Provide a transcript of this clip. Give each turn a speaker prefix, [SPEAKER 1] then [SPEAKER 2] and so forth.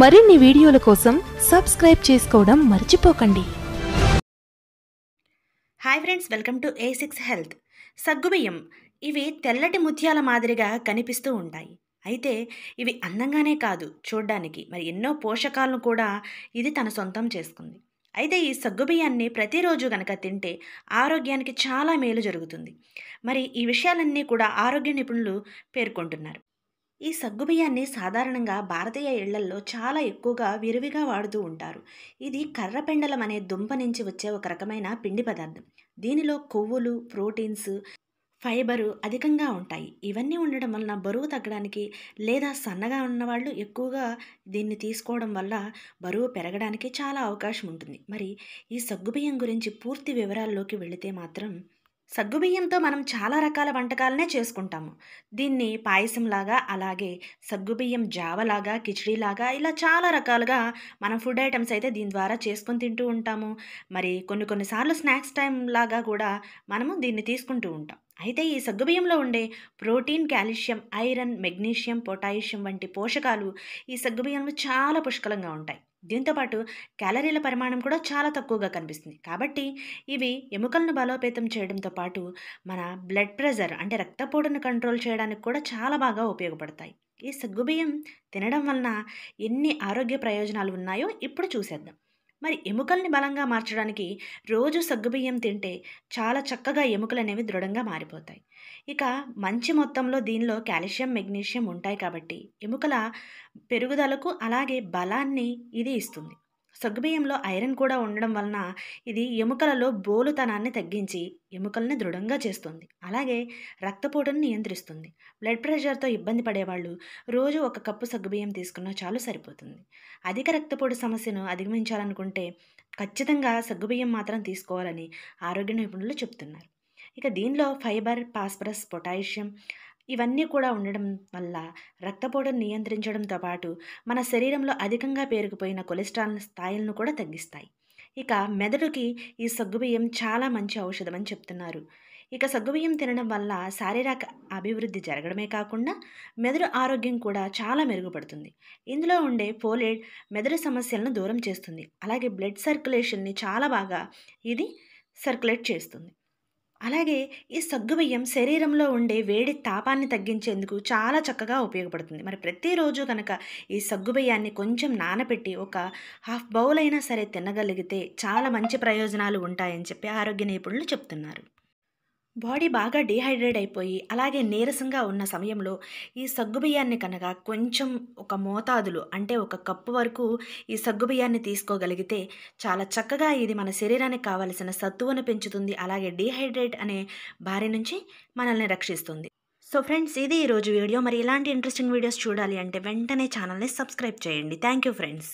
[SPEAKER 1] మరిన్ని వీడియోల కోసం సబ్స్క్రైబ్ చేసుకోవడం మర్చిపోకండి hi friends welcome to A six health సగ్గుబియ్యం ఇవి తెల్లటి ముత్యాల మాదిరిగా కనిపిస్తూ ఉంటాయి అయితే ఇవి అందంగానే కాదు చూడ్డానికి మరి ఎన్నో పోషకాలను కూడా ఇది తన సొంతం చేసుకుంది అయితే ఈ సగ్గుబియ్యాన్ని ప్రతిరోజు గనక తింటే ఆరోగ్యానికి చాలా మేలు జరుగుతుంది మరి ఈ విషయాలన్నీ కూడా ఆరోగ్య నిపుణులు పేర్కొంటున్నారు ఈ సగ్గుబియ్యాన్ని సాధారణంగా భారతీయ ఇళ్లల్లో చాలా ఎక్కువగా విరివిగా వాడుతూ ఉంటారు ఇది కర్రపెండలం అనే దుంప నుంచి వచ్చే ఒక రకమైన పిండి పదార్థం దీనిలో కొవ్వులు ప్రోటీన్స్ ఫైబరు అధికంగా ఉంటాయి ఇవన్నీ ఉండడం వలన బరువు తగ్గడానికి లేదా సన్నగా ఉన్నవాళ్ళు ఎక్కువగా దీన్ని తీసుకోవడం వల్ల బరువు పెరగడానికి చాలా అవకాశం ఉంటుంది మరి ఈ సగ్గుబియ్యం గురించి పూర్తి వివరాల్లోకి వెళితే మాత్రం సగ్గుబియ్యంతో మనం చాలా రకాల వంటకాలనే చేసుకుంటాము దీన్ని పాయసంలాగా అలాగే సగ్గుబియ్యం జావలాగా కిచడీలాగా ఇలా చాలా రకాలుగా మనం ఫుడ్ ఐటమ్స్ అయితే దీని ద్వారా చేసుకొని తింటూ ఉంటాము మరి కొన్ని కొన్నిసార్లు స్నాక్స్ టైం లాగా కూడా మనము దీన్ని తీసుకుంటూ ఉంటాం అయితే ఈ సగ్గుబియ్యంలో ఉండే protein calcium iron magnesium potassium వంటి పోషకాలు ఈ సగ్గుబియ్యంలో చాలా పుష్కలంగా ఉంటాయి దీంతోపాటు క్యాలరీల పరిమాణం కూడా చాలా తక్కువగా కనిపిస్తుంది కాబట్టి ఇవి ఎముకలను బలోపేతం చేయడంతో పాటు మన బ్లడ్ ప్రెషర్ అంటే రక్తపోటును కంట్రోల్ చేయడానికి కూడా చాలా బాగా ఉపయోగపడతాయి ఈ సగ్గుబియ్యం తినడం వలన ఎన్ని ఆరోగ్య ప్రయోజనాలు ఉన్నాయో ఇప్పుడు చూసేద్దాం మరి ఎముకల్ని బలంగా మార్చడానికి రోజు సగ్గుబియ్యం తింటే చాలా చక్కగా ఎముకలు అనేవి దృఢంగా మారిపోతాయి ఇక మంచి మొత్తంలో దీనిలో కాల్షియం మెగ్నీషియం ఉంటాయి కాబట్టి ఎముకల పెరుగుదలకు అలాగే బలాన్ని ఇది ఇస్తుంది సగ్గుబియ్యంలో ఐరన్ కూడా ఉండడం వలన ఇది ఎముకలలో బోలుతనాన్ని తగ్గించి ఎముకల్ని దృఢంగా చేస్తుంది అలాగే రక్తపోటును నియంత్రిస్తుంది బ్లడ్ ప్రెషర్తో ఇబ్బంది పడేవాళ్ళు రోజు ఒక కప్పు సగ్గుబియ్యం తీసుకున్నా చాలు సరిపోతుంది అధిక రక్తపోటు సమస్యను అధిగమించాలనుకుంటే ఖచ్చితంగా సగ్గుబియ్యం మాత్రం తీసుకోవాలని ఆరోగ్య నిపుణులు చెప్తున్నారు ఇక దీనిలో ఫైబర్ పాస్పరస్ పొటాషియం ఇవన్నీ కూడా ఉండడం వల్ల రక్తపోటును నియంత్రించడంతో పాటు మన శరీరంలో అధికంగా పేరుకుపోయిన కొలెస్ట్రాల్ స్థాయిలను కూడా తగ్గిస్తాయి ఇక మెదడుకి ఈ సగ్గుబియ్యం చాలా మంచి ఔషధం అని చెప్తున్నారు ఇక సగ్గుబియ్యం తినడం వల్ల శారీరక అభివృద్ధి జరగడమే కాకుండా మెదడు ఆరోగ్యం కూడా చాలా మెరుగుపడుతుంది ఇందులో ఉండే పోలేడ్ మెదడు సమస్యలను దూరం చేస్తుంది అలాగే బ్లడ్ సర్క్యులేషన్ని చాలా బాగా ఇది సర్క్యులేట్ చేస్తుంది అలాగే ఈ బియ్యం శరీరంలో ఉండే వేడి తాపాన్ని తగ్గించేందుకు చాలా చక్కగా ఉపయోగపడుతుంది మరి ప్రతిరోజు కనుక ఈ బియ్యాన్ని కొంచెం నానపెట్టి ఒక హాఫ్ బౌల్ అయినా సరే తినగలిగితే చాలా మంచి ప్రయోజనాలు ఉంటాయని చెప్పి ఆరోగ్య నిపుణులు చెప్తున్నారు బాడీ బాగా డీహైడ్రేట్ అయిపోయి అలాగే నీరసంగా ఉన్న సమయంలో ఈ సగ్గుబియ్యాన్ని కనుక కొంచెం ఒక మోతాదులు అంటే ఒక కప్పు వరకు ఈ సగ్గుబియ్యాన్ని తీసుకోగలిగితే చాలా చక్కగా ఇది మన శరీరానికి కావలసిన సత్తువను పెంచుతుంది అలాగే డీహైడ్రేట్ అనే బారి నుంచి మనల్ని రక్షిస్తుంది సో ఫ్రెండ్స్ ఇది ఈరోజు వీడియో మరి ఇలాంటి ఇంట్రెస్టింగ్ వీడియోస్ చూడాలి అంటే వెంటనే ఛానల్ని సబ్స్క్రైబ్ చేయండి థ్యాంక్ యూ ఫ్రెండ్స్